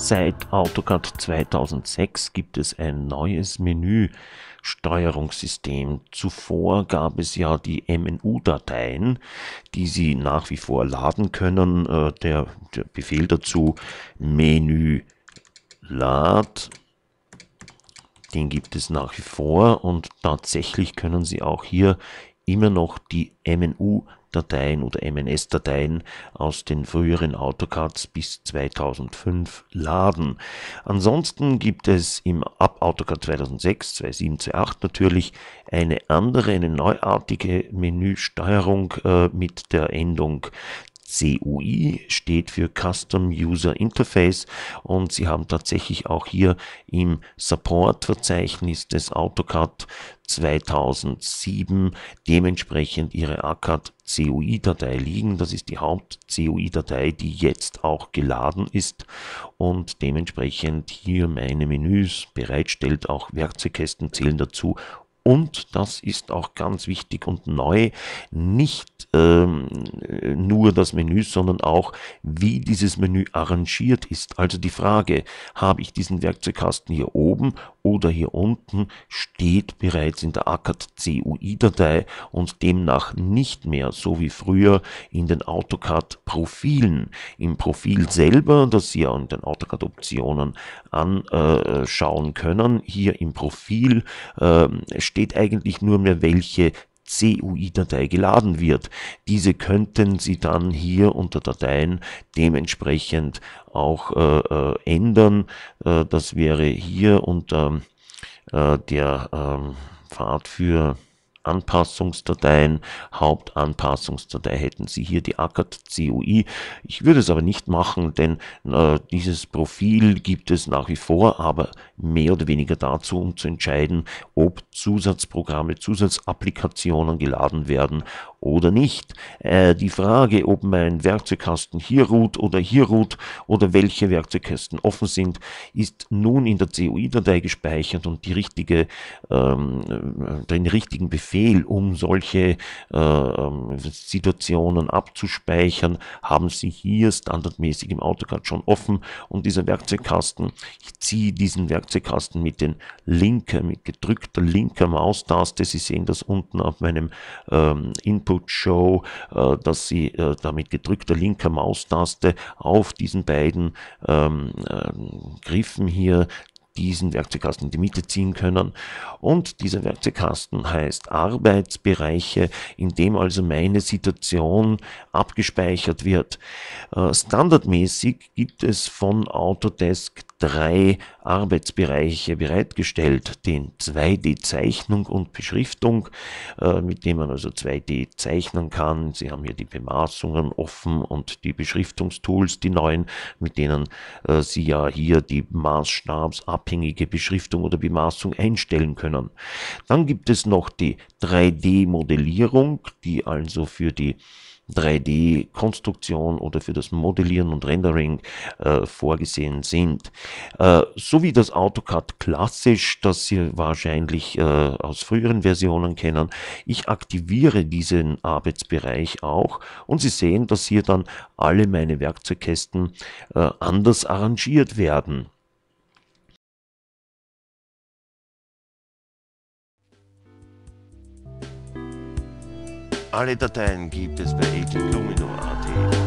Seit AutoCAD 2006 gibt es ein neues Menü-Steuerungssystem. Zuvor gab es ja die MNU-Dateien, die Sie nach wie vor laden können. Äh, der, der Befehl dazu Menü lad den gibt es nach wie vor und tatsächlich können Sie auch hier immer noch die MNU-Dateien oder MNS-Dateien aus den früheren AutoCADs bis 2005 laden. Ansonsten gibt es im ab AutoCAD 2006, 2007, 2008 natürlich eine andere, eine neuartige Menüsteuerung äh, mit der Endung CUI steht für Custom User Interface und Sie haben tatsächlich auch hier im Support-Verzeichnis des AutoCAD 2007 dementsprechend Ihre ACAD CUI-Datei liegen. Das ist die Haupt-CUI-Datei, die jetzt auch geladen ist und dementsprechend hier meine Menüs bereitstellt. Auch Werkzeugkästen zählen dazu und, das ist auch ganz wichtig und neu, nicht ähm, nur das Menü, sondern auch, wie dieses Menü arrangiert ist. Also die Frage, habe ich diesen Werkzeugkasten hier oben oder hier unten steht bereits in der acad CUI-Datei und demnach nicht mehr so wie früher in den AutoCAD Profilen. Im Profil selber, das Sie auch in den AutoCAD Optionen anschauen äh, können, hier im Profil äh, steht eigentlich nur mehr, welche CUI-Datei geladen wird. Diese könnten Sie dann hier unter Dateien dementsprechend auch äh, äh, ändern. Äh, das wäre hier unter äh, der ähm, Pfad für Anpassungsdateien, Hauptanpassungsdatei hätten Sie hier die ACAT CUI. Ich würde es aber nicht machen, denn äh, dieses Profil gibt es nach wie vor, aber mehr oder weniger dazu, um zu entscheiden, ob Zusatzprogramme, Zusatzapplikationen geladen werden oder nicht. Äh, die Frage, ob mein Werkzeugkasten hier ruht oder hier ruht oder welche Werkzeugkästen offen sind, ist nun in der CUI-Datei gespeichert und die richtige, ähm, äh, den richtigen Befehl Befehl, um solche äh, ähm, Situationen abzuspeichern, haben Sie hier standardmäßig im AutoCAD schon offen und dieser Werkzeugkasten, ich ziehe diesen Werkzeugkasten mit den linker, mit gedrückter linker Maustaste, Sie sehen das unten auf meinem ähm, Input-Show, äh, dass Sie äh, damit gedrückter linker Maustaste auf diesen beiden ähm, ähm Griffen hier diesen Werkzeugkasten in die Mitte ziehen können. Und dieser Werkzeugkasten heißt Arbeitsbereiche, in dem also meine Situation abgespeichert wird. Äh, standardmäßig gibt es von Autodesk drei Arbeitsbereiche bereitgestellt. Den 2D-Zeichnung und Beschriftung, äh, mit dem man also 2D zeichnen kann. Sie haben hier die Bemaßungen offen und die Beschriftungstools, die neuen, mit denen äh, Sie ja hier die maßstabsabhängige Beschriftung oder Bemaßung einstellen können. Dann gibt es noch die 3D-Modellierung, die also für die 3D-Konstruktion oder für das Modellieren und Rendering äh, vorgesehen sind. Äh, so wie das AutoCAD klassisch, das Sie wahrscheinlich äh, aus früheren Versionen kennen. Ich aktiviere diesen Arbeitsbereich auch und Sie sehen, dass hier dann alle meine Werkzeugkästen äh, anders arrangiert werden. Alle Dateien gibt es bei egeldomino.at.